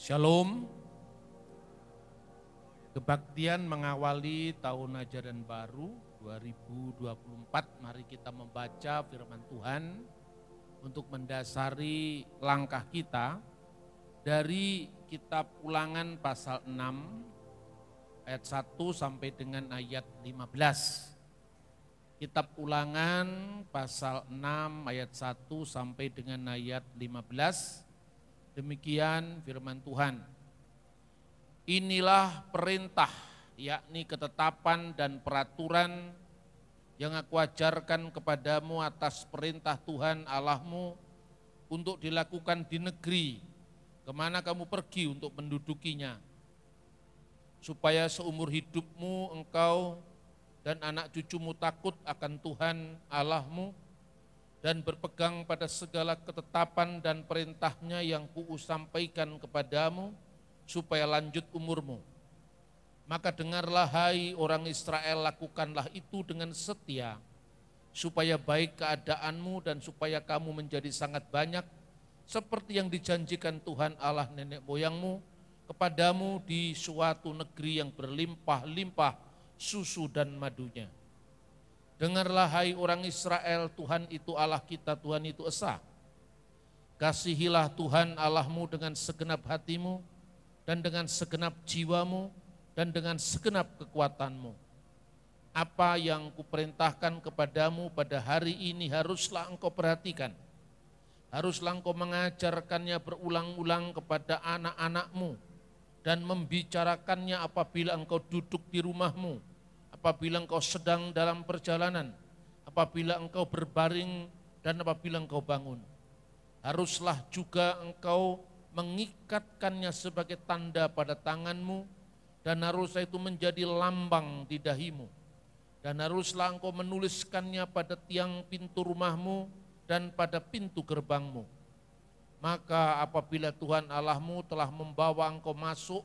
Shalom. Kebaktian mengawali tahun ajaran baru 2024. Mari kita membaca firman Tuhan untuk mendasari langkah kita dari kitab Ulangan pasal 6 ayat 1 sampai dengan ayat 15. Kitab Ulangan pasal 6 ayat 1 sampai dengan ayat 15 Demikian firman Tuhan. Inilah perintah, yakni ketetapan dan peraturan yang aku ajarkan kepadamu atas perintah Tuhan Allahmu untuk dilakukan di negeri, kemana kamu pergi untuk mendudukinya, supaya seumur hidupmu engkau dan anak cucumu takut akan Tuhan Allahmu, dan berpegang pada segala ketetapan dan perintahnya yang KU sampaikan kepadamu, supaya lanjut umurmu. Maka dengarlah hai orang Israel, lakukanlah itu dengan setia, supaya baik keadaanmu dan supaya kamu menjadi sangat banyak, seperti yang dijanjikan Tuhan Allah nenek moyangmu, kepadamu di suatu negeri yang berlimpah-limpah susu dan madunya. Dengarlah hai orang Israel, Tuhan itu Allah kita, Tuhan itu Esa. Kasihilah Tuhan Allahmu dengan segenap hatimu, dan dengan segenap jiwamu, dan dengan segenap kekuatanmu. Apa yang kuperintahkan kepadamu pada hari ini haruslah engkau perhatikan. Haruslah engkau mengajarkannya berulang-ulang kepada anak-anakmu, dan membicarakannya apabila engkau duduk di rumahmu, apabila engkau sedang dalam perjalanan, apabila engkau berbaring dan apabila engkau bangun. Haruslah juga engkau mengikatkannya sebagai tanda pada tanganmu dan haruslah itu menjadi lambang di dahimu. Dan haruslah engkau menuliskannya pada tiang pintu rumahmu dan pada pintu gerbangmu. Maka apabila Tuhan Allahmu telah membawa engkau masuk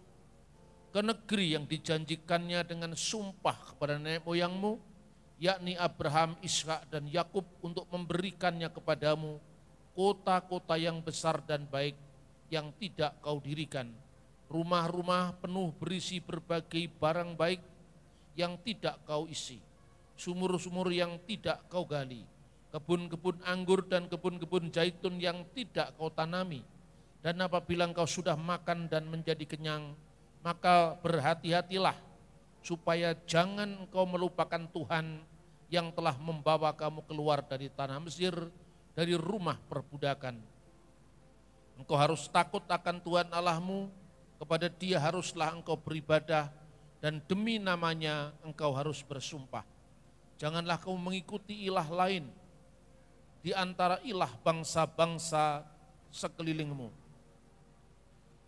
ke negeri yang dijanjikannya dengan sumpah kepada nenek moyangmu, yakni Abraham, Ishak, dan Yakub untuk memberikannya kepadamu, kota-kota yang besar dan baik yang tidak kau dirikan, rumah-rumah penuh berisi berbagai barang baik yang tidak kau isi, sumur-sumur yang tidak kau gali, kebun-kebun anggur dan kebun-kebun zaitun yang tidak kau tanami. Dan apabila engkau sudah makan dan menjadi kenyang, maka berhati-hatilah supaya jangan engkau melupakan Tuhan yang telah membawa kamu keluar dari tanah Mesir, dari rumah perbudakan. Engkau harus takut akan Tuhan Allahmu, kepada dia haruslah engkau beribadah, dan demi namanya engkau harus bersumpah. Janganlah kau mengikuti ilah lain di antara ilah bangsa-bangsa sekelilingmu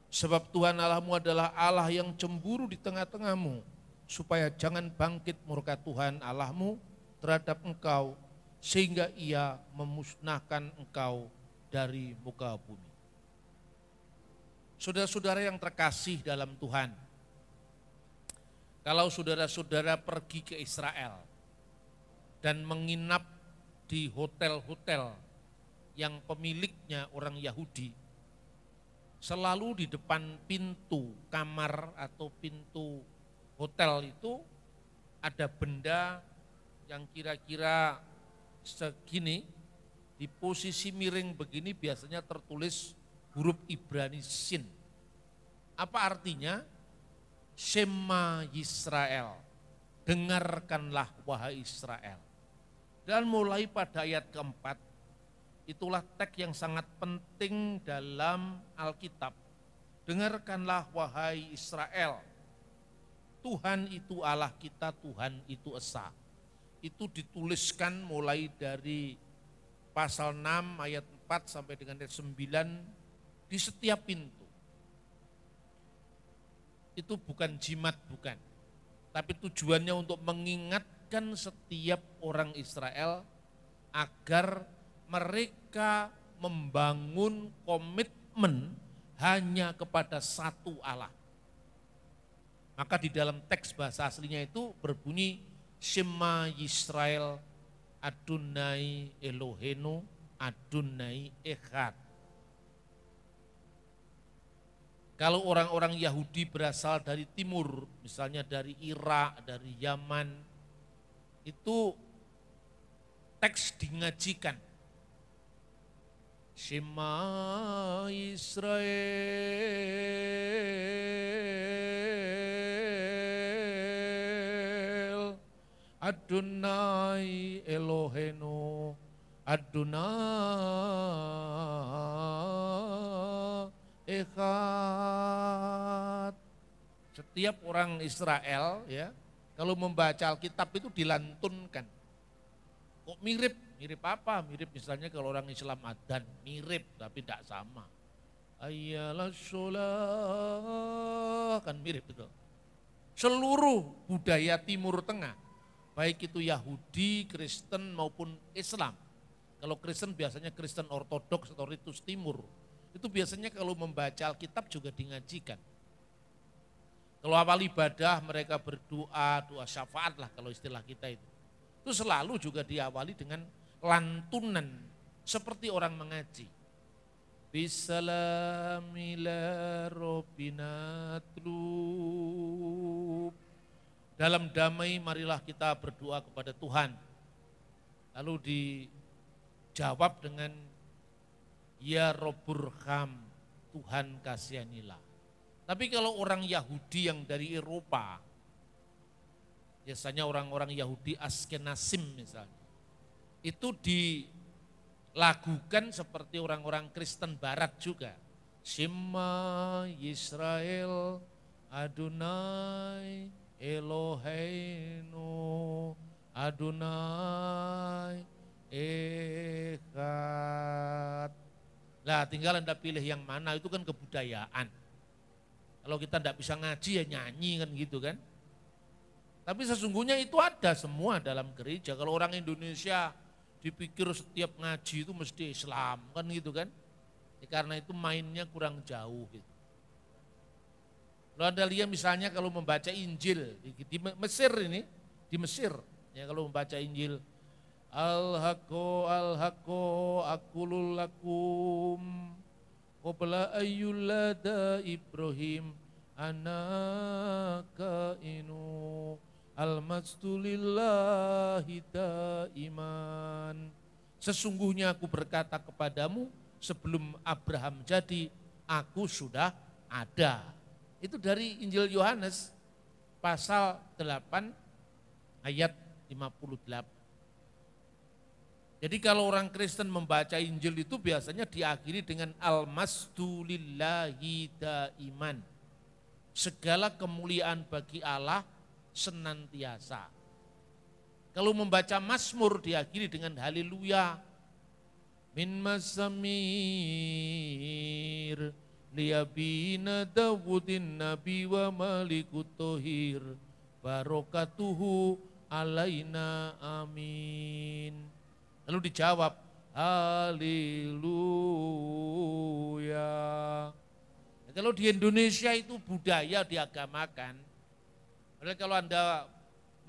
Sebab Tuhan Allahmu adalah Allah yang cemburu di tengah-tengahmu, supaya jangan bangkit murka Tuhan Allahmu terhadap engkau, sehingga ia memusnahkan engkau dari muka bumi. Saudara-saudara yang terkasih dalam Tuhan, kalau saudara-saudara pergi ke Israel dan menginap di hotel-hotel yang pemiliknya orang Yahudi, selalu di depan pintu kamar atau pintu hotel itu ada benda yang kira-kira segini di posisi miring begini biasanya tertulis huruf Ibrani Sin. Apa artinya? Shema Israel, dengarkanlah wahai Israel. Dan mulai pada ayat keempat, Itulah teks yang sangat penting dalam Alkitab. Dengarkanlah wahai Israel, Tuhan itu Allah kita, Tuhan itu Esa. Itu dituliskan mulai dari pasal 6 ayat 4 sampai dengan ayat 9 di setiap pintu. Itu bukan jimat, bukan. Tapi tujuannya untuk mengingatkan setiap orang Israel agar mereka membangun komitmen hanya kepada satu Allah. Maka di dalam teks bahasa aslinya itu berbunyi Shema Yisrael adunai Elohenu adunai Echad. Kalau orang-orang Yahudi berasal dari timur, misalnya dari Irak, dari Yaman, itu teks dingajikan Shema Israel Adonai Eloheinu Adonai Echad setiap orang Israel ya kalau membaca Alkitab itu dilantunkan kok mirip Mirip apa? Mirip misalnya kalau orang Islam adan, mirip tapi tidak sama. Ayalah sholat, kan mirip itu. Seluruh budaya Timur Tengah, baik itu Yahudi, Kristen maupun Islam. Kalau Kristen biasanya Kristen Ortodoks atau Ritus Timur. Itu biasanya kalau membaca Alkitab juga dingajikan. Kalau awal ibadah mereka berdoa, doa syafaat lah kalau istilah kita itu. Itu selalu juga diawali dengan lantunan seperti orang mengaji. Bisalamila Dalam damai marilah kita berdoa kepada Tuhan. Lalu dijawab dengan Ya Roburham, Tuhan kasihanilah. Tapi kalau orang Yahudi yang dari Eropa, biasanya orang-orang Yahudi Askenasim misalnya, itu dilakukan seperti orang-orang Kristen Barat juga. Shema Yisrael Adonai Eloheinu Adonai Ekat. Lah tinggal Anda pilih yang mana itu kan kebudayaan. Kalau kita tidak bisa ngaji ya nyanyi kan gitu kan. Tapi sesungguhnya itu ada semua dalam gereja. Kalau orang Indonesia dipikir setiap ngaji itu mesti Islam kan gitu kan ya, karena itu mainnya kurang jauh gitu lo anda lihat misalnya kalau membaca Injil di, di Mesir ini di Mesir ya kalau membaca Injil al haqo al haqo akulul lakum qabla ayyulada Ibrahim anaka inu Almastu lillahi iman. Sesungguhnya aku berkata kepadamu sebelum Abraham jadi aku sudah ada. Itu dari Injil Yohanes pasal 8 ayat 58. Jadi kalau orang Kristen membaca Injil itu biasanya diakhiri dengan almasdulillahi daiman. Segala kemuliaan bagi Allah senantiasa. Kalau membaca Mazmur diakhiri dengan haleluya. Min masamir liyabina Dawudin Nabi wa malikutohir barokatuhu alaina amin. Lalu dijawab, haleluya. Nah, kalau di Indonesia itu budaya diagamakan, Padahal kalau Anda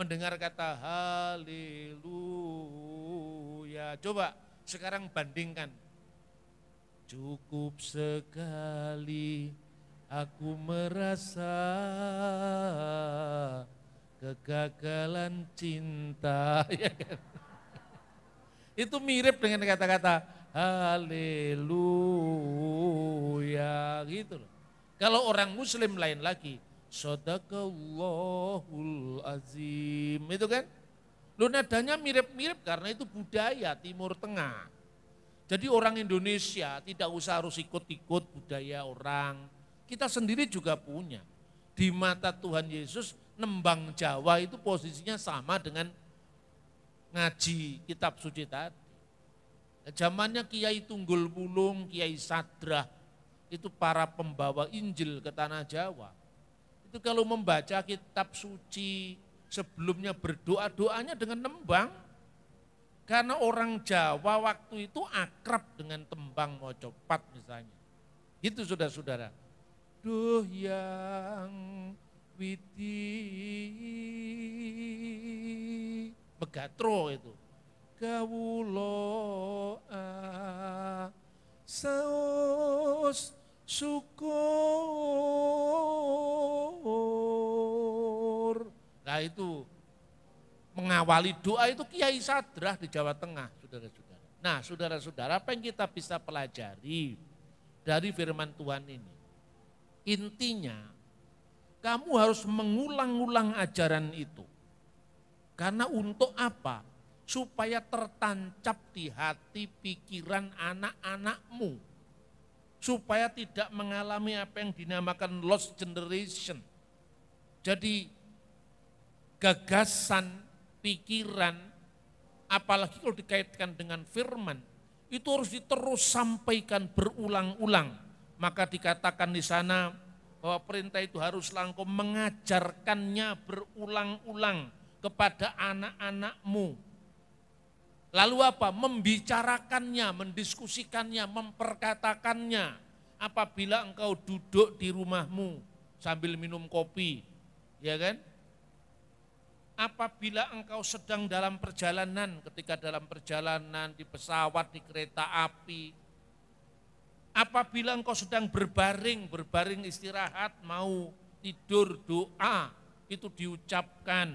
mendengar kata haleluya, coba sekarang bandingkan. Cukup sekali aku merasa kegagalan cinta. Ya kan? Itu mirip dengan kata-kata haleluya gitu loh. Kalau orang muslim lain lagi, Sadaqallahul azim. Itu kan? Lu nadanya mirip-mirip karena itu budaya Timur Tengah. Jadi orang Indonesia tidak usah harus ikut-ikut budaya orang. Kita sendiri juga punya. Di mata Tuhan Yesus, nembang Jawa itu posisinya sama dengan ngaji kitab suci tadi. Zamannya Kiai Tunggul Pulung, Kiai Sadrah, itu para pembawa Injil ke tanah Jawa. Itu kalau membaca kitab suci, sebelumnya berdoa, doanya dengan tembang Karena orang Jawa waktu itu akrab dengan tembang mau cepat misalnya. Itu sudah saudara Duh yang witi begatro itu. Kawulo ah, saos sukun Nah itu mengawali doa itu Kiai Sadrah di Jawa Tengah, saudara-saudara. Nah, saudara-saudara, apa yang kita bisa pelajari dari firman Tuhan ini? Intinya, kamu harus mengulang-ulang ajaran itu. Karena untuk apa? Supaya tertancap di hati pikiran anak-anakmu. Supaya tidak mengalami apa yang dinamakan lost generation. Jadi gagasan, pikiran, apalagi kalau dikaitkan dengan firman, itu harus diterus sampaikan berulang-ulang. Maka dikatakan di sana bahwa perintah itu harus langkau mengajarkannya berulang-ulang kepada anak-anakmu. Lalu apa? Membicarakannya, mendiskusikannya, memperkatakannya. Apabila engkau duduk di rumahmu sambil minum kopi, ya kan? apabila engkau sedang dalam perjalanan, ketika dalam perjalanan di pesawat, di kereta api, apabila engkau sedang berbaring, berbaring istirahat, mau tidur, doa, itu diucapkan.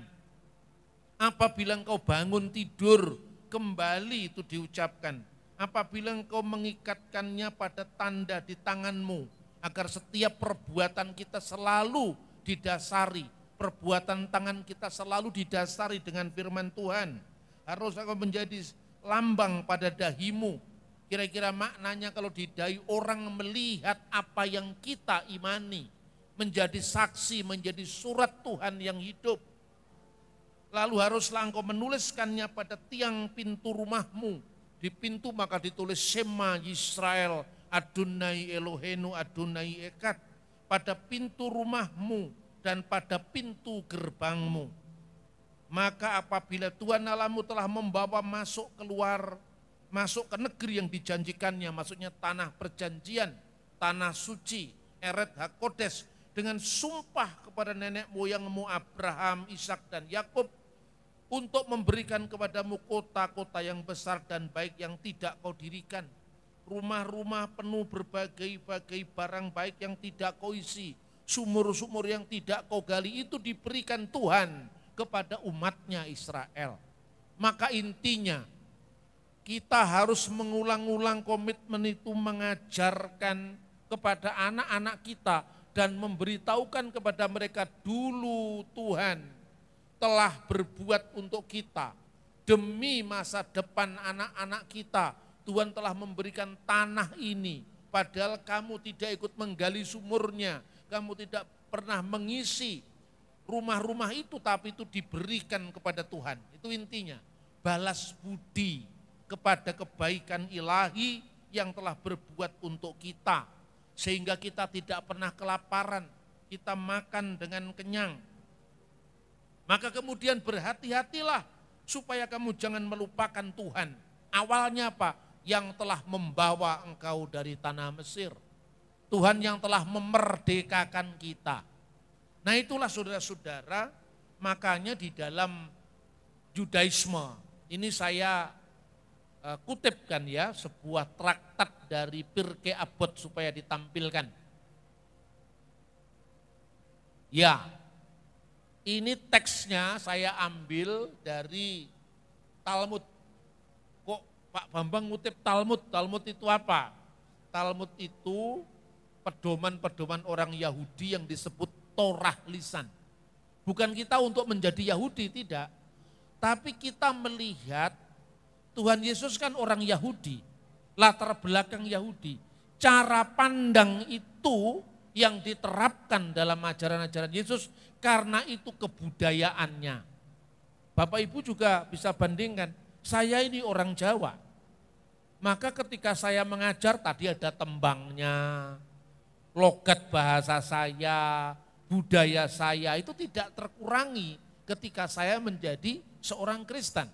Apabila engkau bangun tidur, kembali itu diucapkan. Apabila engkau mengikatkannya pada tanda di tanganmu, agar setiap perbuatan kita selalu didasari perbuatan tangan kita selalu didasari dengan firman Tuhan. Harus engkau menjadi lambang pada dahimu. Kira-kira maknanya kalau di dahi orang melihat apa yang kita imani. Menjadi saksi, menjadi surat Tuhan yang hidup. Lalu haruslah engkau menuliskannya pada tiang pintu rumahmu. Di pintu maka ditulis Shema Israel Adunai Elohenu Adunai Ekat. Pada pintu rumahmu dan pada pintu gerbangmu. Maka apabila Tuhan alamu telah membawa masuk keluar, masuk ke negeri yang dijanjikannya, maksudnya tanah perjanjian, tanah suci, eret hakodes, dengan sumpah kepada nenek moyangmu Abraham, Ishak dan Yakub untuk memberikan kepadamu kota-kota yang besar dan baik yang tidak kau dirikan, rumah-rumah penuh berbagai-bagai barang baik yang tidak kau isi, Sumur-sumur yang tidak kau gali itu diberikan Tuhan kepada umatnya Israel. Maka intinya kita harus mengulang-ulang komitmen itu mengajarkan kepada anak-anak kita dan memberitahukan kepada mereka dulu Tuhan telah berbuat untuk kita. Demi masa depan anak-anak kita, Tuhan telah memberikan tanah ini. Padahal kamu tidak ikut menggali sumurnya, kamu tidak pernah mengisi rumah-rumah itu tapi itu diberikan kepada Tuhan. Itu intinya. Balas budi kepada kebaikan ilahi yang telah berbuat untuk kita sehingga kita tidak pernah kelaparan, kita makan dengan kenyang. Maka kemudian berhati-hatilah supaya kamu jangan melupakan Tuhan. Awalnya apa? Yang telah membawa engkau dari tanah Mesir. Tuhan yang telah memerdekakan kita. Nah itulah saudara-saudara, makanya di dalam Judaisme, ini saya e, kutipkan ya, sebuah traktat dari Pirke Abot supaya ditampilkan. Ya, ini teksnya saya ambil dari Talmud. Kok Pak Bambang ngutip Talmud? Talmud itu apa? Talmud itu pedoman-pedoman orang Yahudi yang disebut Torah lisan. Bukan kita untuk menjadi Yahudi, tidak. Tapi kita melihat Tuhan Yesus kan orang Yahudi, latar belakang Yahudi. Cara pandang itu yang diterapkan dalam ajaran-ajaran Yesus karena itu kebudayaannya. Bapak Ibu juga bisa bandingkan, saya ini orang Jawa. Maka ketika saya mengajar tadi ada tembangnya, logat bahasa saya, budaya saya itu tidak terkurangi ketika saya menjadi seorang Kristen.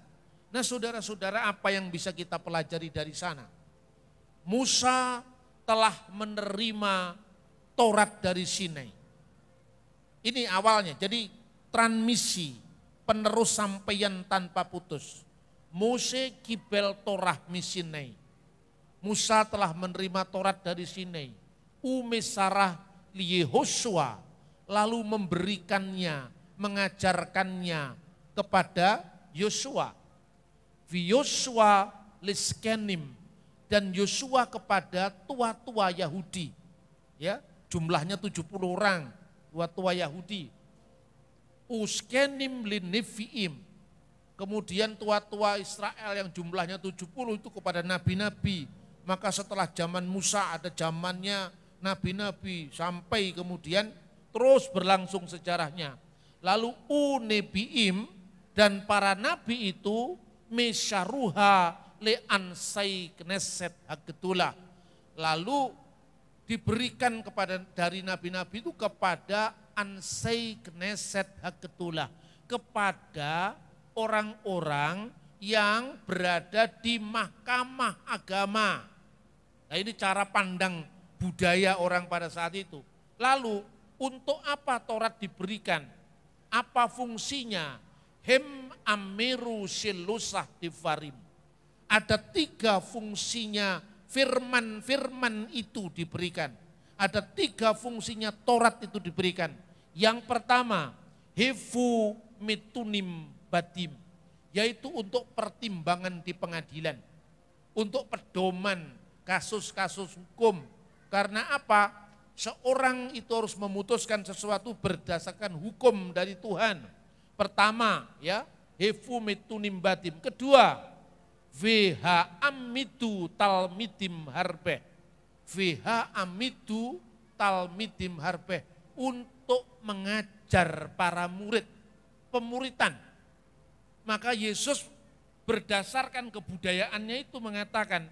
Nah saudara-saudara apa yang bisa kita pelajari dari sana? Musa telah menerima Taurat dari Sinai. Ini awalnya, jadi transmisi penerus sampeyan tanpa putus. Musa kibel Torah Sinai. Musa telah menerima Taurat dari Sinai. Umi Sarah Yehoshua lalu memberikannya, mengajarkannya kepada Yosua. Yosua liskenim dan Yosua kepada tua-tua Yahudi. Ya, jumlahnya 70 orang, tua-tua Yahudi. Uskenim linifiim. Kemudian tua-tua Israel yang jumlahnya 70 itu kepada nabi-nabi. Maka setelah zaman Musa ada zamannya nabi-nabi sampai kemudian terus berlangsung sejarahnya. Lalu unebiim dan para nabi itu mesyaruha le ansai kneset hagetula. Lalu diberikan kepada dari nabi-nabi itu kepada ansai kneset hagetula kepada orang-orang yang berada di mahkamah agama. Nah ini cara pandang budaya orang pada saat itu. Lalu untuk apa Taurat diberikan? Apa fungsinya? Hem amiru silusah divarim. Ada tiga fungsinya firman-firman itu diberikan. Ada tiga fungsinya Taurat itu diberikan. Yang pertama, hefu mitunim batim, Yaitu untuk pertimbangan di pengadilan. Untuk pedoman kasus-kasus hukum karena apa? Seorang itu harus memutuskan sesuatu berdasarkan hukum dari Tuhan. Pertama, ya, hefumetunim batim. Kedua, VH amitu talmidim harpe VH amitu talmidim harpe. Untuk mengajar para murid, pemuritan. Maka Yesus berdasarkan kebudayaannya itu mengatakan,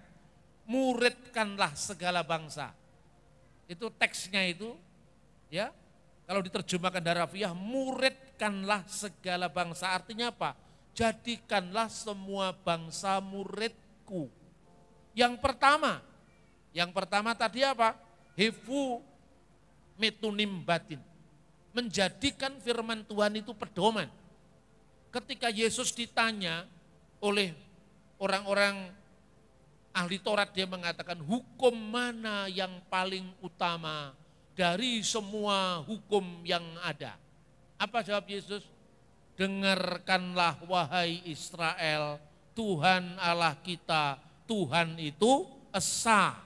muridkanlah segala bangsa itu teksnya itu ya kalau diterjemahkan dari harfiah muridkanlah segala bangsa artinya apa jadikanlah semua bangsa muridku yang pertama yang pertama tadi apa hifu metunim batin menjadikan firman Tuhan itu pedoman ketika Yesus ditanya oleh orang-orang ahli Taurat dia mengatakan hukum mana yang paling utama dari semua hukum yang ada. Apa jawab Yesus? Dengarkanlah wahai Israel, Tuhan Allah kita, Tuhan itu Esa.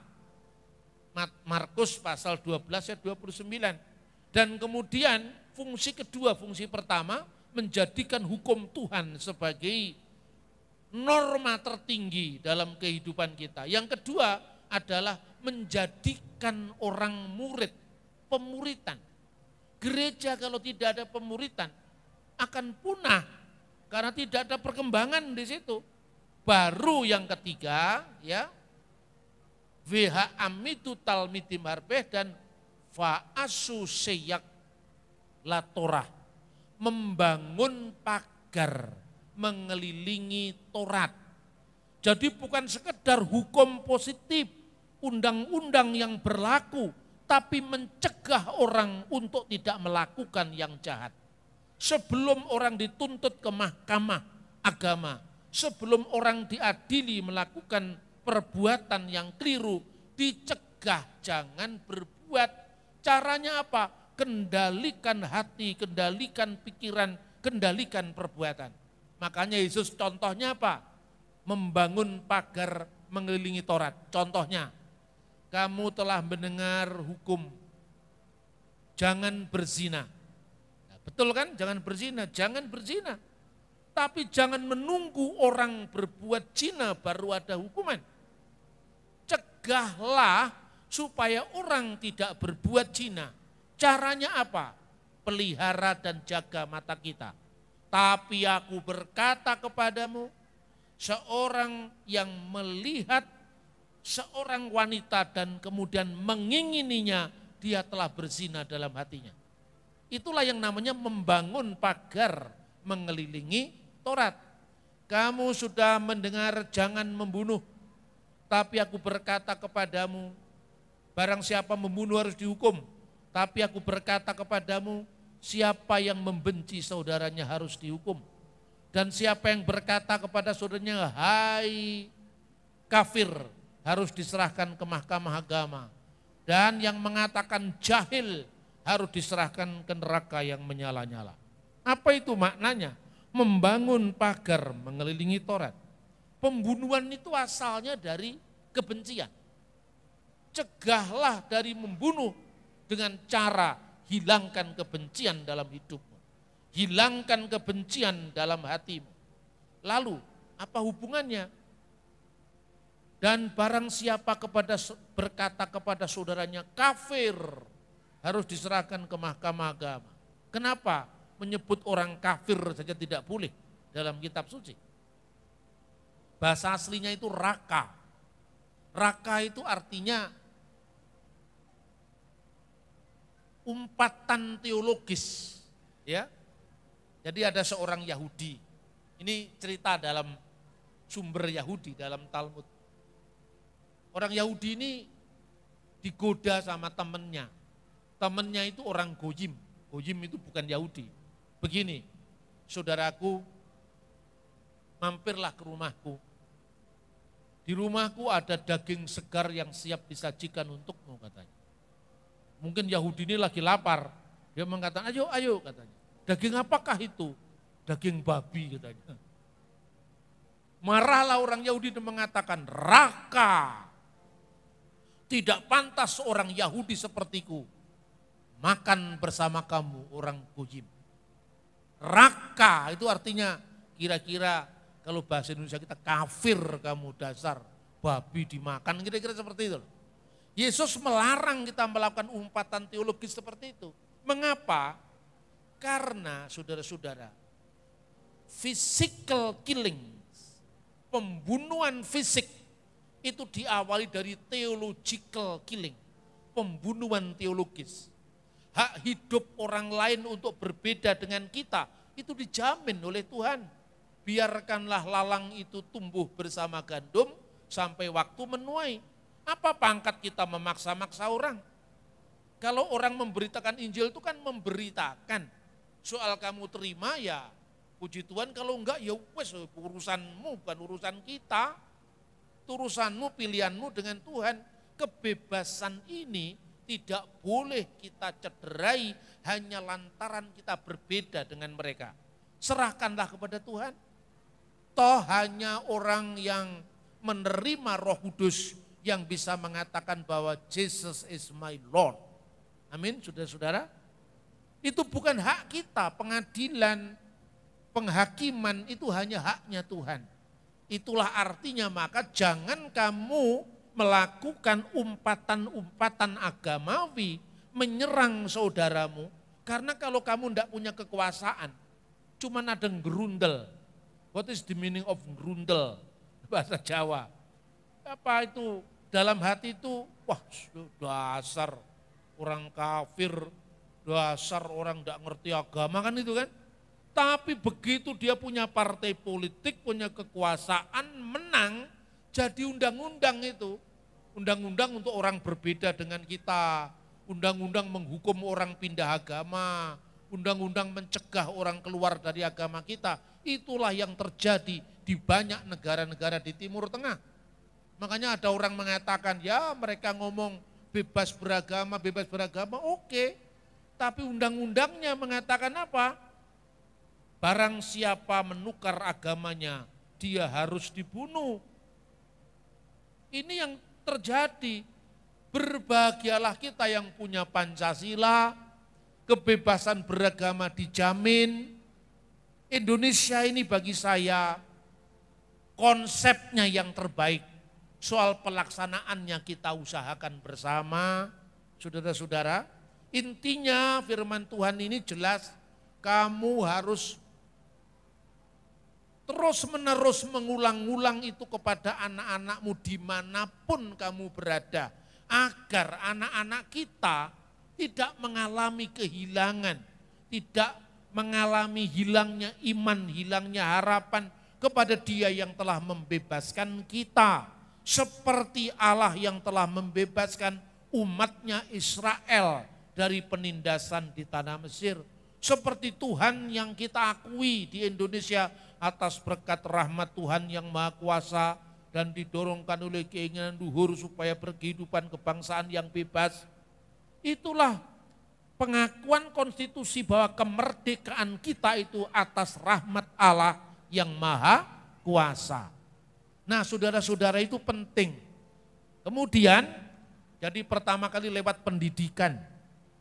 Markus pasal 12 ayat 29. Dan kemudian fungsi kedua, fungsi pertama menjadikan hukum Tuhan sebagai norma tertinggi dalam kehidupan kita. Yang kedua adalah menjadikan orang murid, pemuritan. Gereja kalau tidak ada pemuritan akan punah karena tidak ada perkembangan di situ. Baru yang ketiga, ya. VH amitu talmidim harbeh dan fa'asu seyak latorah. Membangun pagar mengelilingi Torat. Jadi bukan sekedar hukum positif, undang-undang yang berlaku, tapi mencegah orang untuk tidak melakukan yang jahat. Sebelum orang dituntut ke mahkamah agama, sebelum orang diadili melakukan perbuatan yang keliru, dicegah jangan berbuat. Caranya apa? Kendalikan hati, kendalikan pikiran, kendalikan perbuatan. Makanya Yesus contohnya apa? Membangun pagar mengelilingi Taurat. Contohnya, kamu telah mendengar hukum, jangan berzina. Nah, betul kan? Jangan berzina, jangan berzina. Tapi jangan menunggu orang berbuat zina baru ada hukuman. Cegahlah supaya orang tidak berbuat zina. Caranya apa? Pelihara dan jaga mata kita tapi aku berkata kepadamu, seorang yang melihat seorang wanita dan kemudian mengingininya, dia telah berzina dalam hatinya. Itulah yang namanya membangun pagar mengelilingi Torat. Kamu sudah mendengar jangan membunuh, tapi aku berkata kepadamu, barang siapa membunuh harus dihukum. Tapi aku berkata kepadamu, Siapa yang membenci saudaranya harus dihukum. Dan siapa yang berkata kepada saudaranya, hai kafir, harus diserahkan ke mahkamah agama. Dan yang mengatakan jahil harus diserahkan ke neraka yang menyala-nyala. Apa itu maknanya? Membangun pagar mengelilingi torat. Pembunuhan itu asalnya dari kebencian. Cegahlah dari membunuh dengan cara hilangkan kebencian dalam hidupmu. Hilangkan kebencian dalam hatimu. Lalu, apa hubungannya? Dan barang siapa kepada berkata kepada saudaranya kafir harus diserahkan ke mahkamah agama. Kenapa? Menyebut orang kafir saja tidak boleh dalam kitab suci. Bahasa aslinya itu raka. Raka itu artinya umpatan teologis ya. Jadi ada seorang Yahudi. Ini cerita dalam sumber Yahudi dalam Talmud. Orang Yahudi ini digoda sama temennya. Temennya itu orang Gojim. Gojim itu bukan Yahudi. Begini, saudaraku, mampirlah ke rumahku. Di rumahku ada daging segar yang siap disajikan untukmu katanya. Mungkin Yahudi ini lagi lapar. Dia mengatakan, ayo, ayo katanya. Daging apakah itu? Daging babi katanya. Marahlah orang Yahudi dan mengatakan, raka. Tidak pantas seorang Yahudi sepertiku. Makan bersama kamu orang Kujim. Raka itu artinya kira-kira kalau bahasa Indonesia kita kafir kamu dasar babi dimakan kira-kira seperti itu loh. Yesus melarang kita melakukan umpatan teologis seperti itu. Mengapa? Karena saudara-saudara, physical killing, pembunuhan fisik itu diawali dari theological killing, pembunuhan teologis. Hak hidup orang lain untuk berbeda dengan kita itu dijamin oleh Tuhan. Biarkanlah lalang itu tumbuh bersama gandum sampai waktu menuai apa pangkat kita memaksa-maksa orang? Kalau orang memberitakan Injil itu kan memberitakan. Soal kamu terima ya puji Tuhan kalau enggak ya wes urusanmu bukan urusan kita. Urusanmu, pilihanmu dengan Tuhan. Kebebasan ini tidak boleh kita cederai hanya lantaran kita berbeda dengan mereka. Serahkanlah kepada Tuhan. Toh hanya orang yang menerima Roh Kudus yang bisa mengatakan bahwa Jesus is my Lord. Amin, saudara-saudara. Itu bukan hak kita, pengadilan, penghakiman itu hanya haknya Tuhan. Itulah artinya maka jangan kamu melakukan umpatan-umpatan agamawi menyerang saudaramu. Karena kalau kamu tidak punya kekuasaan, cuma ada gerundel. What is the meaning of gerundel? Bahasa Jawa. Apa itu dalam hati itu wah dasar orang kafir, dasar orang tidak ngerti agama kan itu kan. Tapi begitu dia punya partai politik, punya kekuasaan, menang, jadi undang-undang itu. Undang-undang untuk orang berbeda dengan kita. Undang-undang menghukum orang pindah agama. Undang-undang mencegah orang keluar dari agama kita. Itulah yang terjadi di banyak negara-negara di Timur Tengah Makanya ada orang mengatakan, ya mereka ngomong bebas beragama, bebas beragama, oke. Tapi undang-undangnya mengatakan apa? Barang siapa menukar agamanya, dia harus dibunuh. Ini yang terjadi. Berbahagialah kita yang punya Pancasila, kebebasan beragama dijamin. Indonesia ini bagi saya konsepnya yang terbaik soal pelaksanaannya kita usahakan bersama. Saudara-saudara, intinya firman Tuhan ini jelas kamu harus terus-menerus mengulang-ulang itu kepada anak-anakmu dimanapun kamu berada. Agar anak-anak kita tidak mengalami kehilangan, tidak mengalami hilangnya iman, hilangnya harapan kepada dia yang telah membebaskan kita seperti Allah yang telah membebaskan umatnya Israel dari penindasan di tanah Mesir. Seperti Tuhan yang kita akui di Indonesia atas berkat rahmat Tuhan yang Maha Kuasa dan didorongkan oleh keinginan luhur supaya berkehidupan kebangsaan yang bebas. Itulah pengakuan konstitusi bahwa kemerdekaan kita itu atas rahmat Allah yang Maha Kuasa. Nah saudara-saudara itu penting. Kemudian jadi pertama kali lewat pendidikan,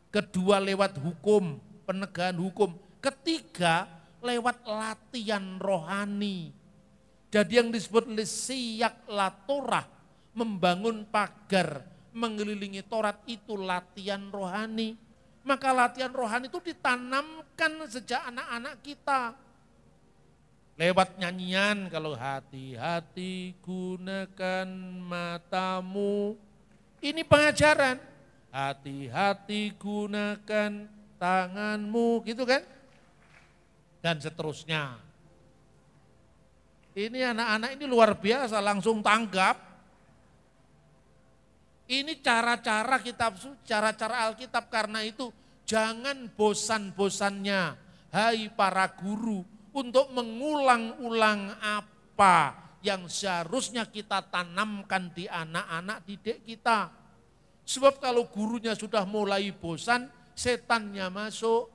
kedua lewat hukum, penegakan hukum, ketiga lewat latihan rohani. Jadi yang disebut lesiak latorah, membangun pagar, mengelilingi torat itu latihan rohani. Maka latihan rohani itu ditanamkan sejak anak-anak kita Lewat nyanyian kalau hati-hati gunakan matamu. Ini pengajaran. Hati-hati gunakan tanganmu gitu kan. Dan seterusnya. Ini anak-anak ini luar biasa langsung tanggap. Ini cara-cara kitab cara-cara Alkitab karena itu jangan bosan-bosannya hai para guru untuk mengulang-ulang apa yang seharusnya kita tanamkan di anak-anak didik kita. Sebab kalau gurunya sudah mulai bosan, setannya masuk.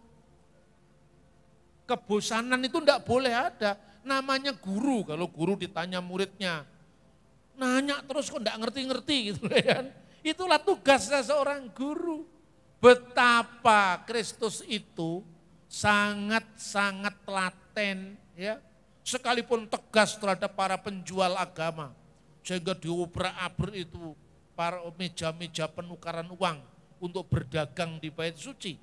Kebosanan itu tidak boleh ada. Namanya guru, kalau guru ditanya muridnya. Nanya terus kok tidak ngerti-ngerti gitu kan. Itulah tugasnya seorang guru. Betapa Kristus itu sangat-sangat telaten ya sekalipun tegas terhadap para penjual agama sehingga diobrak abr itu para meja-meja penukaran uang untuk berdagang di bait suci.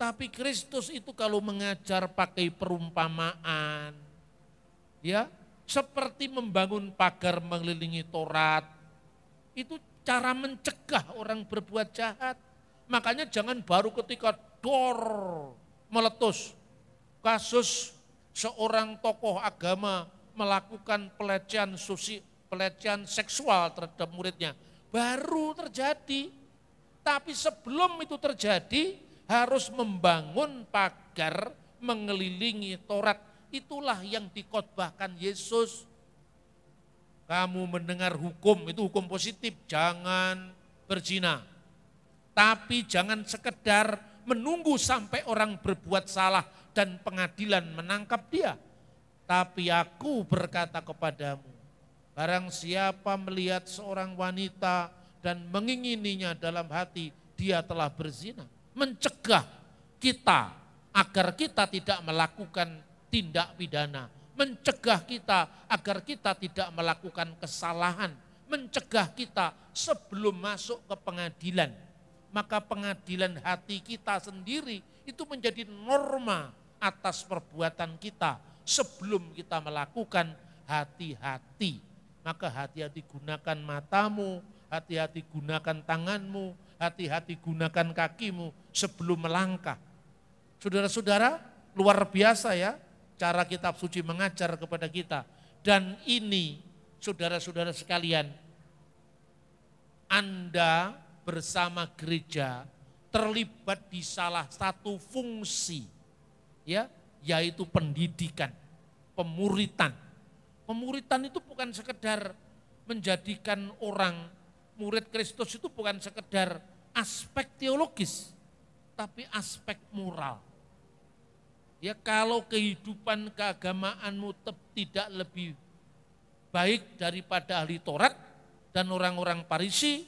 Tapi Kristus itu kalau mengajar pakai perumpamaan ya seperti membangun pagar mengelilingi torat itu cara mencegah orang berbuat jahat. Makanya jangan baru ketika dor meletus kasus seorang tokoh agama melakukan pelecehan susi, pelecehan seksual terhadap muridnya baru terjadi. Tapi sebelum itu terjadi harus membangun pagar mengelilingi Taurat. Itulah yang dikotbahkan Yesus. Kamu mendengar hukum, itu hukum positif. Jangan berzina. Tapi jangan sekedar menunggu sampai orang berbuat salah dan pengadilan menangkap dia. Tapi aku berkata kepadamu, barang siapa melihat seorang wanita dan mengingininya dalam hati, dia telah berzina. Mencegah kita agar kita tidak melakukan tindak pidana. Mencegah kita agar kita tidak melakukan kesalahan. Mencegah kita sebelum masuk ke pengadilan maka pengadilan hati kita sendiri itu menjadi norma atas perbuatan kita sebelum kita melakukan hati-hati. Maka hati-hati gunakan matamu, hati-hati gunakan tanganmu, hati-hati gunakan kakimu sebelum melangkah. Saudara-saudara, luar biasa ya cara kitab suci mengajar kepada kita. Dan ini saudara-saudara sekalian, Anda bersama gereja terlibat di salah satu fungsi ya yaitu pendidikan, pemuritan. Pemuritan itu bukan sekedar menjadikan orang murid Kristus itu bukan sekedar aspek teologis tapi aspek moral. Ya kalau kehidupan keagamaanmu tidak lebih baik daripada ahli Taurat dan orang-orang Parisi,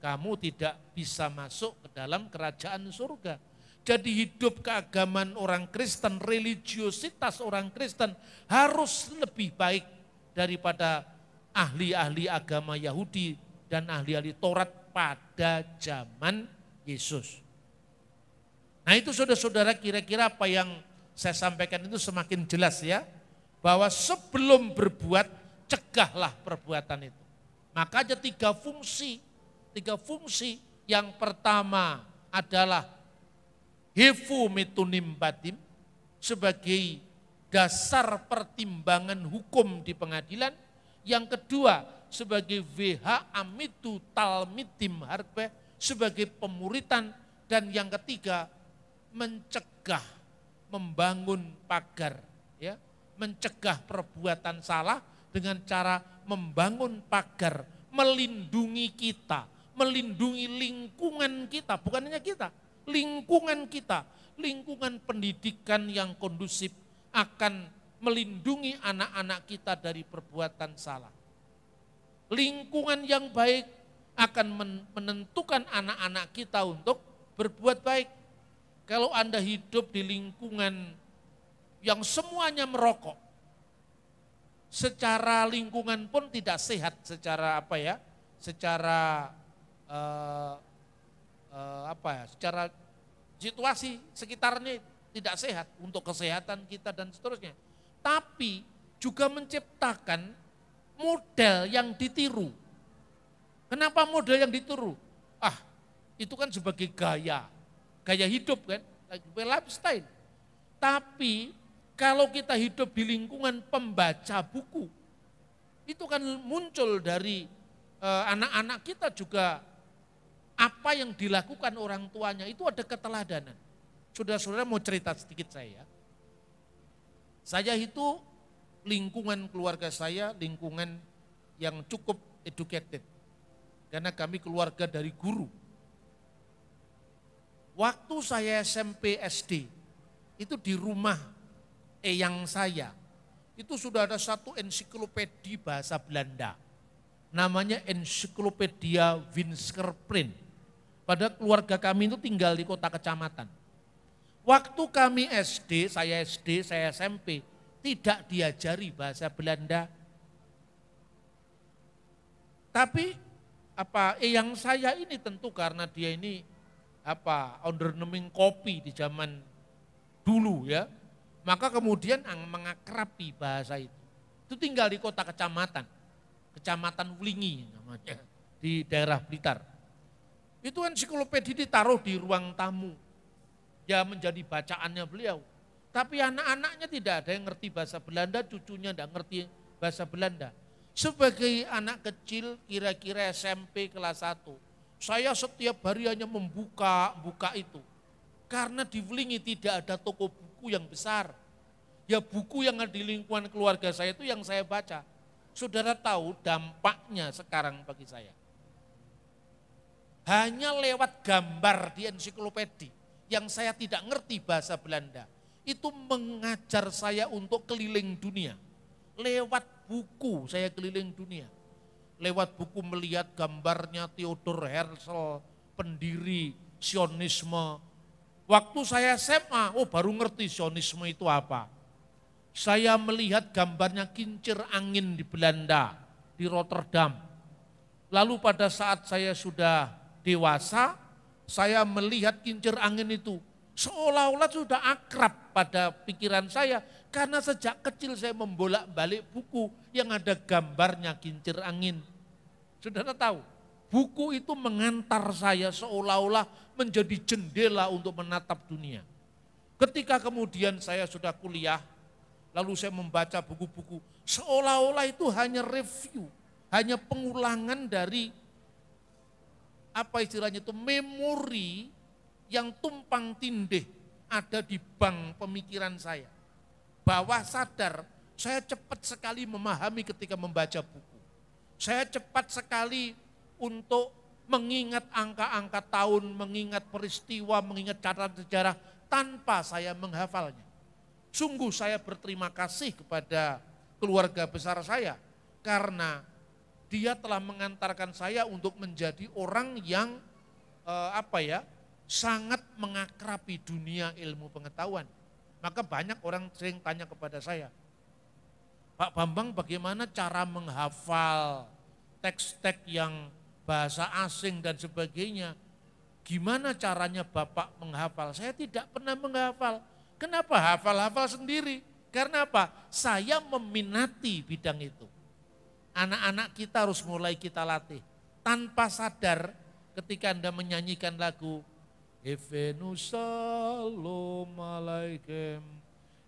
kamu tidak bisa masuk ke dalam kerajaan surga. Jadi hidup keagamaan orang Kristen, religiositas orang Kristen harus lebih baik daripada ahli-ahli agama Yahudi dan ahli-ahli Taurat pada zaman Yesus. Nah itu saudara-saudara kira-kira apa yang saya sampaikan itu semakin jelas ya. Bahwa sebelum berbuat, cegahlah perbuatan itu. Maka ada tiga fungsi tiga fungsi. Yang pertama adalah hifu mitunim badim sebagai dasar pertimbangan hukum di pengadilan. Yang kedua sebagai VH amitu talmitim harbe sebagai pemuritan dan yang ketiga mencegah membangun pagar ya mencegah perbuatan salah dengan cara membangun pagar melindungi kita melindungi lingkungan kita, bukan hanya kita, lingkungan kita, lingkungan pendidikan yang kondusif akan melindungi anak-anak kita dari perbuatan salah. Lingkungan yang baik akan menentukan anak-anak kita untuk berbuat baik. Kalau Anda hidup di lingkungan yang semuanya merokok, secara lingkungan pun tidak sehat secara apa ya, secara eh, eh, apa ya, secara situasi sekitarnya tidak sehat untuk kesehatan kita dan seterusnya. Tapi juga menciptakan model yang ditiru. Kenapa model yang ditiru? Ah, itu kan sebagai gaya, gaya hidup kan, lifestyle. Tapi kalau kita hidup di lingkungan pembaca buku, itu kan muncul dari eh, anak-anak uh, kita juga apa yang dilakukan orang tuanya itu ada keteladanan. sudah saudara mau cerita sedikit saya. Saya itu lingkungan keluarga saya lingkungan yang cukup educated. Karena kami keluarga dari guru. Waktu saya SMP SD, itu di rumah eyang saya, itu sudah ada satu ensiklopedia bahasa Belanda. Namanya Ensiklopedia Winskerprint. Padahal keluarga kami itu tinggal di kota kecamatan. Waktu kami SD, saya SD, saya SMP, tidak diajari bahasa Belanda. Tapi apa eh, yang saya ini tentu karena dia ini apa undernaming kopi di zaman dulu ya. Maka kemudian mengakrapi bahasa itu. Itu tinggal di kota kecamatan. Kecamatan Wulingi namanya di daerah Blitar. Itu kan ensiklopedi ditaruh di ruang tamu. Ya menjadi bacaannya beliau. Tapi anak-anaknya tidak ada yang ngerti bahasa Belanda, cucunya tidak ngerti bahasa Belanda. Sebagai anak kecil kira-kira SMP kelas 1, saya setiap hari hanya membuka buka itu. Karena di Wlingi tidak ada toko buku yang besar. Ya buku yang ada di lingkungan keluarga saya itu yang saya baca. Saudara tahu dampaknya sekarang bagi saya hanya lewat gambar di ensiklopedi yang saya tidak ngerti bahasa Belanda. Itu mengajar saya untuk keliling dunia. Lewat buku saya keliling dunia. Lewat buku melihat gambarnya Theodor Herzl, pendiri Sionisme. Waktu saya SMA, oh baru ngerti Sionisme itu apa. Saya melihat gambarnya kincir angin di Belanda, di Rotterdam. Lalu pada saat saya sudah dewasa, saya melihat kincir angin itu seolah-olah sudah akrab pada pikiran saya karena sejak kecil saya membolak-balik buku yang ada gambarnya kincir angin. Saudara tahu, buku itu mengantar saya seolah-olah menjadi jendela untuk menatap dunia. Ketika kemudian saya sudah kuliah, lalu saya membaca buku-buku, seolah-olah itu hanya review, hanya pengulangan dari apa istilahnya itu memori yang tumpang tindih ada di bank pemikiran saya. Bawah sadar saya cepat sekali memahami ketika membaca buku. Saya cepat sekali untuk mengingat angka-angka tahun, mengingat peristiwa, mengingat catatan sejarah tanpa saya menghafalnya. Sungguh saya berterima kasih kepada keluarga besar saya karena dia telah mengantarkan saya untuk menjadi orang yang eh, apa ya? sangat mengakrapi dunia ilmu pengetahuan. Maka banyak orang sering tanya kepada saya, Pak Bambang bagaimana cara menghafal teks-teks yang bahasa asing dan sebagainya? Gimana caranya Bapak menghafal? Saya tidak pernah menghafal. Kenapa hafal-hafal sendiri? Karena apa? Saya meminati bidang itu. Anak-anak kita harus mulai kita latih. Tanpa sadar ketika Anda menyanyikan lagu Efenus salom alaikum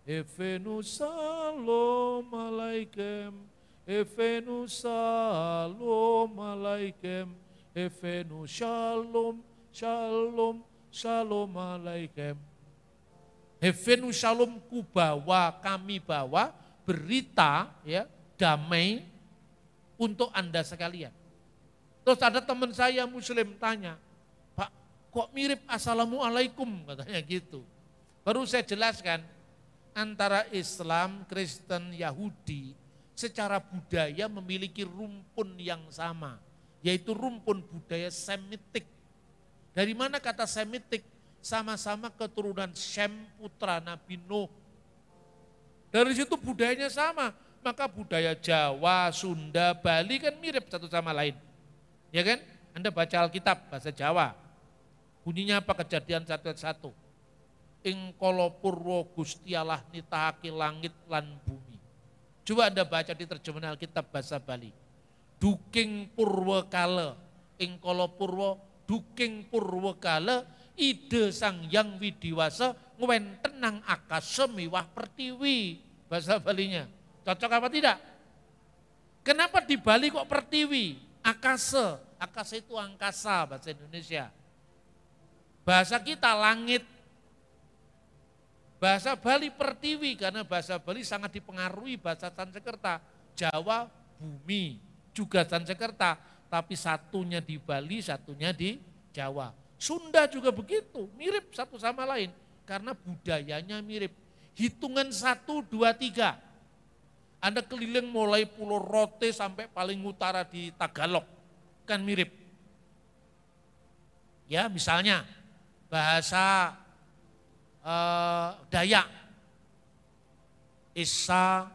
Efenus salom alaikum Efenus salom alaikum Efenus shalom shalom shalom alaikum Efenus shalom ku bawa kami bawa berita ya damai untuk Anda sekalian. Terus ada teman saya muslim tanya, Pak kok mirip Assalamualaikum katanya gitu. Baru saya jelaskan antara Islam, Kristen, Yahudi secara budaya memiliki rumpun yang sama, yaitu rumpun budaya Semitik. Dari mana kata Semitik? Sama-sama keturunan Sem putra Nabi Nuh. Dari situ budayanya sama, maka budaya Jawa, Sunda, Bali kan mirip satu sama lain. Ya kan? Anda baca Alkitab bahasa Jawa. Bunyinya apa kejadian satu satu. Ing kolopurwo gustialah nitahaki langit lan bumi. Coba Anda baca di terjemahan Alkitab bahasa Bali. Duking purwo kale, ing kolopurwo duking purwo kale, ide sang yang widiwasa, ngwen tenang akasemiwah pertiwi. Bahasa Balinya Cocok apa tidak? Kenapa di Bali kok pertiwi? Akase. Akase itu angkasa bahasa Indonesia. Bahasa kita langit. Bahasa Bali pertiwi karena bahasa Bali sangat dipengaruhi bahasa Sansekerta. Jawa bumi juga Sansekerta, tapi satunya di Bali, satunya di Jawa. Sunda juga begitu, mirip satu sama lain karena budayanya mirip. Hitungan satu, dua, tiga anda keliling mulai Pulau Rote sampai paling utara di Tagalog. Kan mirip. Ya, misalnya bahasa eh, Dayak. Isa,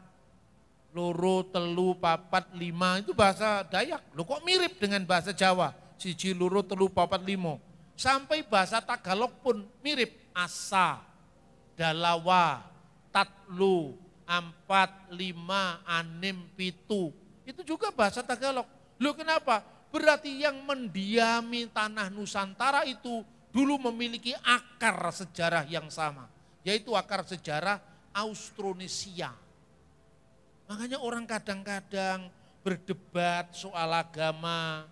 loro, telu, papat, lima, itu bahasa Dayak. Loh kok mirip dengan bahasa Jawa? Siji, loro, telu, papat, limo. Sampai bahasa Tagalog pun mirip. Asa, Dalawa, Tatlu, empat, lima, anim, pitu. Itu juga bahasa Tagalog. Lu kenapa? Berarti yang mendiami tanah Nusantara itu dulu memiliki akar sejarah yang sama. Yaitu akar sejarah Austronesia. Makanya orang kadang-kadang berdebat soal agama,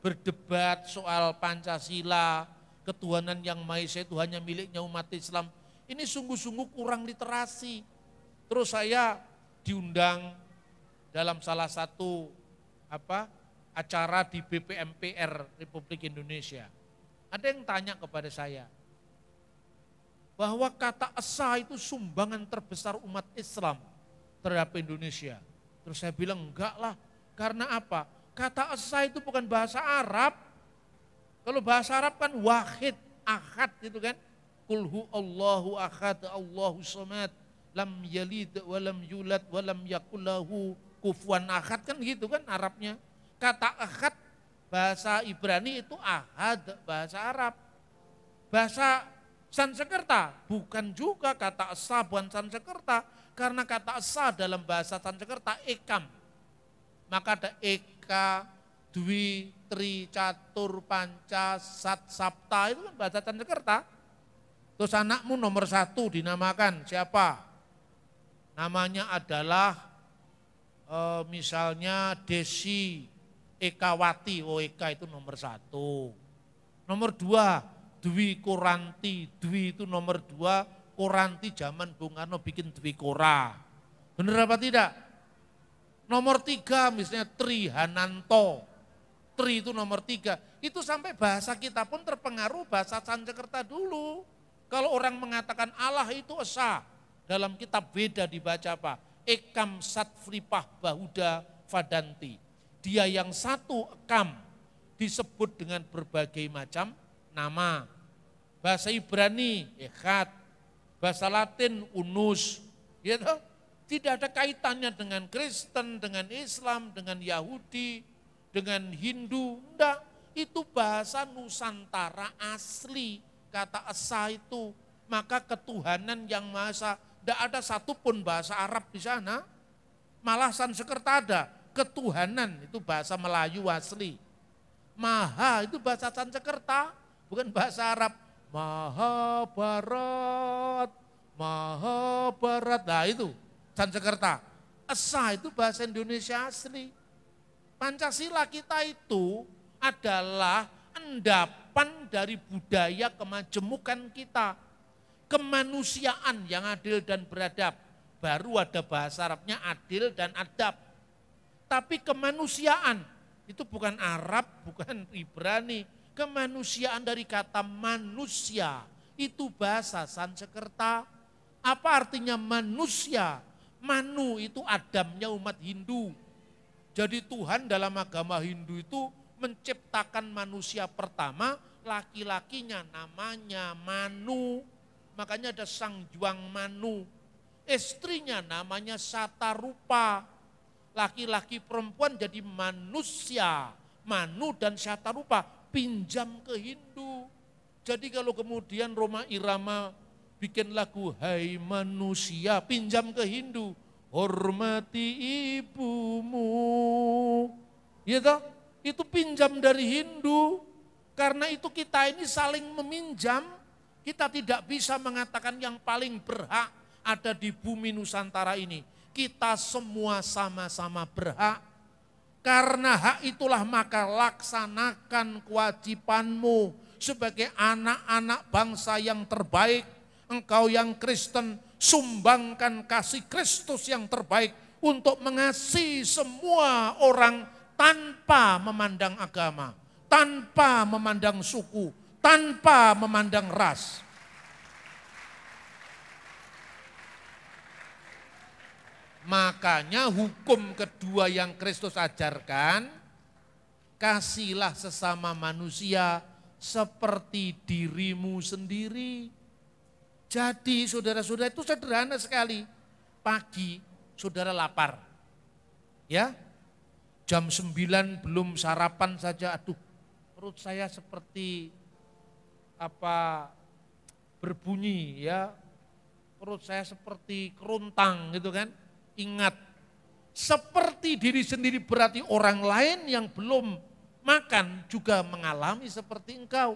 berdebat soal Pancasila, ketuhanan yang Maha Esa itu hanya miliknya umat Islam. Ini sungguh-sungguh kurang literasi. Terus saya diundang dalam salah satu apa acara di BPMPR Republik Indonesia. Ada yang tanya kepada saya bahwa kata esa itu sumbangan terbesar umat Islam terhadap Indonesia. Terus saya bilang enggak lah, karena apa? Kata esa itu bukan bahasa Arab. Kalau bahasa Arab kan wahid, ahad gitu kan. Kulhu Allahu ahad, Allahu somad lam yalid walam yulad walam yakulahu kufuan ahad kan gitu kan Arabnya. Kata ahad bahasa Ibrani itu ahad bahasa Arab. Bahasa Sansekerta bukan juga kata esa bukan Sansekerta karena kata esa dalam bahasa Sansekerta ekam. Maka ada eka, dwi, tri, catur, panca, sat, sabta itu kan bahasa Sansekerta. Terus anakmu nomor satu dinamakan siapa? namanya adalah e, misalnya Desi Ekawati, oh Eka itu nomor satu. Nomor dua, Dwi Koranti, Dwi itu nomor dua, Koranti zaman Bung Karno bikin Dwi Kora. Benar apa tidak? Nomor tiga misalnya Tri Hananto, Tri itu nomor tiga. Itu sampai bahasa kita pun terpengaruh bahasa Sanjekerta dulu. Kalau orang mengatakan Allah itu esah. Dalam kitab beda dibaca apa? Ekam satfripah bahuda fadanti. Dia yang satu ekam disebut dengan berbagai macam nama. Bahasa Ibrani, Ekhat. Bahasa Latin, Unus. Gitu. Tidak ada kaitannya dengan Kristen, dengan Islam, dengan Yahudi, dengan Hindu. Enggak, itu bahasa Nusantara asli kata esa itu maka ketuhanan yang masa tidak ada satupun bahasa Arab di sana. Malah Sansekerta ada. Ketuhanan itu bahasa Melayu asli. Maha itu bahasa Sansekerta, bukan bahasa Arab. Maha Barat, Maha Barat Nah itu Sansekerta. Esa itu bahasa Indonesia asli. Pancasila kita itu adalah endapan dari budaya kemajemukan kita kemanusiaan yang adil dan beradab. Baru ada bahasa Arabnya adil dan adab. Tapi kemanusiaan itu bukan Arab, bukan Ibrani. Kemanusiaan dari kata manusia itu bahasa Sanskerta. Apa artinya manusia? Manu itu Adamnya umat Hindu. Jadi Tuhan dalam agama Hindu itu menciptakan manusia pertama, laki-lakinya namanya Manu. Makanya ada Sang Juang Manu. Istrinya namanya Satarupa. Laki-laki perempuan jadi manusia. Manu dan Satarupa pinjam ke Hindu. Jadi kalau kemudian Roma Irama bikin lagu Hai manusia pinjam ke Hindu. Hormati ibumu. Ya toh? Itu pinjam dari Hindu. Karena itu kita ini saling meminjam kita tidak bisa mengatakan yang paling berhak ada di bumi Nusantara ini. Kita semua sama-sama berhak. Karena hak itulah maka laksanakan kewajibanmu sebagai anak-anak bangsa yang terbaik. Engkau yang Kristen, sumbangkan kasih Kristus yang terbaik untuk mengasihi semua orang tanpa memandang agama, tanpa memandang suku, tanpa memandang ras. Makanya hukum kedua yang Kristus ajarkan, kasihlah sesama manusia seperti dirimu sendiri. Jadi saudara-saudara itu sederhana sekali. Pagi saudara lapar. Ya. Jam 9 belum sarapan saja aduh perut saya seperti apa berbunyi ya perut saya seperti keruntang gitu kan ingat seperti diri sendiri berarti orang lain yang belum makan juga mengalami seperti engkau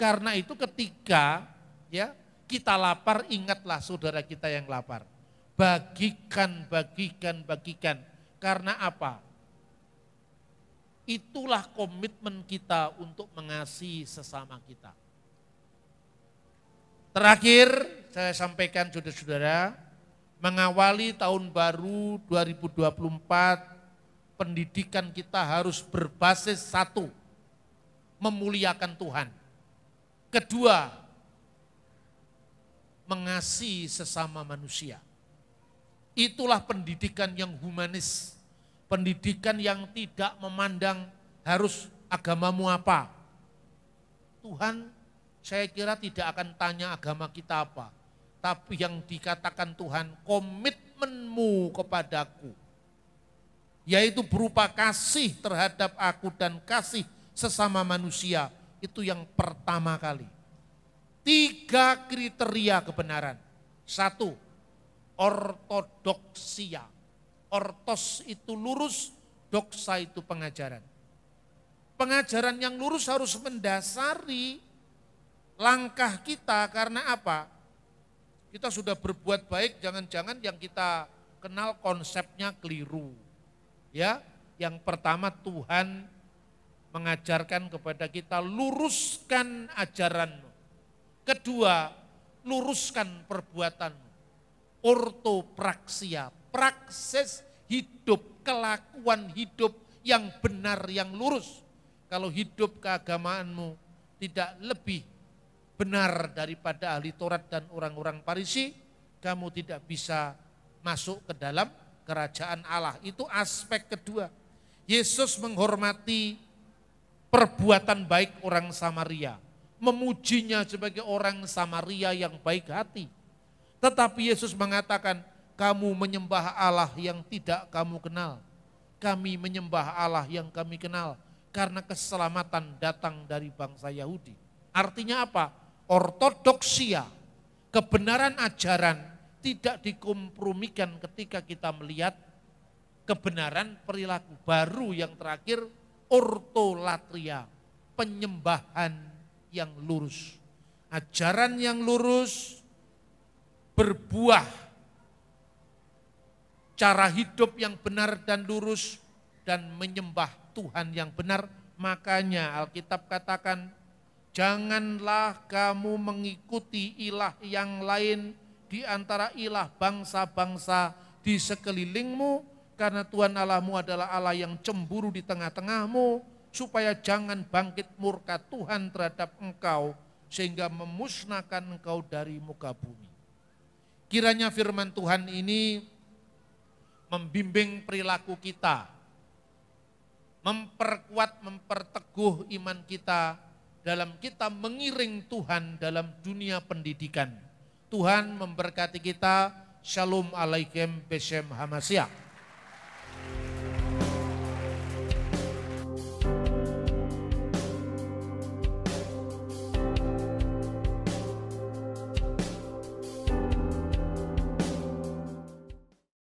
karena itu ketika ya kita lapar ingatlah saudara kita yang lapar bagikan bagikan bagikan karena apa itulah komitmen kita untuk mengasihi sesama kita Terakhir saya sampaikan saudara-saudara, mengawali tahun baru 2024, pendidikan kita harus berbasis satu, memuliakan Tuhan. Kedua, mengasihi sesama manusia. Itulah pendidikan yang humanis, pendidikan yang tidak memandang harus agamamu apa. Tuhan saya kira tidak akan tanya agama kita apa. Tapi yang dikatakan Tuhan, komitmenmu kepadaku. Yaitu berupa kasih terhadap aku dan kasih sesama manusia. Itu yang pertama kali. Tiga kriteria kebenaran. Satu, ortodoksia. Ortos itu lurus, doksa itu pengajaran. Pengajaran yang lurus harus mendasari langkah kita karena apa? Kita sudah berbuat baik, jangan-jangan yang kita kenal konsepnya keliru. Ya, yang pertama Tuhan mengajarkan kepada kita luruskan ajaranmu. Kedua, luruskan perbuatanmu. Ortopraksia, praksis hidup, kelakuan hidup yang benar, yang lurus. Kalau hidup keagamaanmu tidak lebih benar daripada ahli Taurat dan orang-orang parisi kamu tidak bisa masuk ke dalam kerajaan Allah. Itu aspek kedua. Yesus menghormati perbuatan baik orang Samaria, memujinya sebagai orang Samaria yang baik hati. Tetapi Yesus mengatakan, "Kamu menyembah Allah yang tidak kamu kenal. Kami menyembah Allah yang kami kenal karena keselamatan datang dari bangsa Yahudi." Artinya apa? ortodoksia, kebenaran ajaran tidak dikompromikan ketika kita melihat kebenaran perilaku baru yang terakhir ortolatria, penyembahan yang lurus. Ajaran yang lurus berbuah cara hidup yang benar dan lurus dan menyembah Tuhan yang benar. Makanya Alkitab katakan Janganlah kamu mengikuti ilah yang lain di antara ilah bangsa-bangsa di sekelilingmu, karena Tuhan Allahmu adalah Allah yang cemburu di tengah-tengahmu, supaya jangan bangkit murka Tuhan terhadap engkau, sehingga memusnahkan engkau dari muka bumi. Kiranya firman Tuhan ini membimbing perilaku kita, memperkuat, memperteguh iman kita, dalam kita mengiring Tuhan dalam dunia pendidikan. Tuhan memberkati kita. Shalom alaikum beshem hamasiah.